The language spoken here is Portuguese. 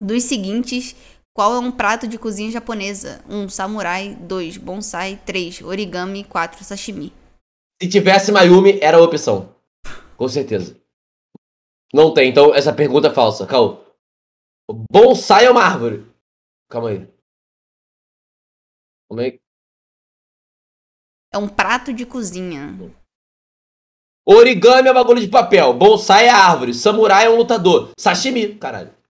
Dos seguintes, qual é um prato de cozinha japonesa? 1. Um, samurai. 2. Bonsai. 3. Origami. 4. Sashimi. Se tivesse Mayumi, era a opção. Com certeza. Não tem, então essa pergunta é falsa. Calma. Bonsai é uma árvore. Calma aí. Como é É um prato de cozinha. Origami é bagulho de papel. Bonsai é árvore. Samurai é um lutador. Sashimi, caralho.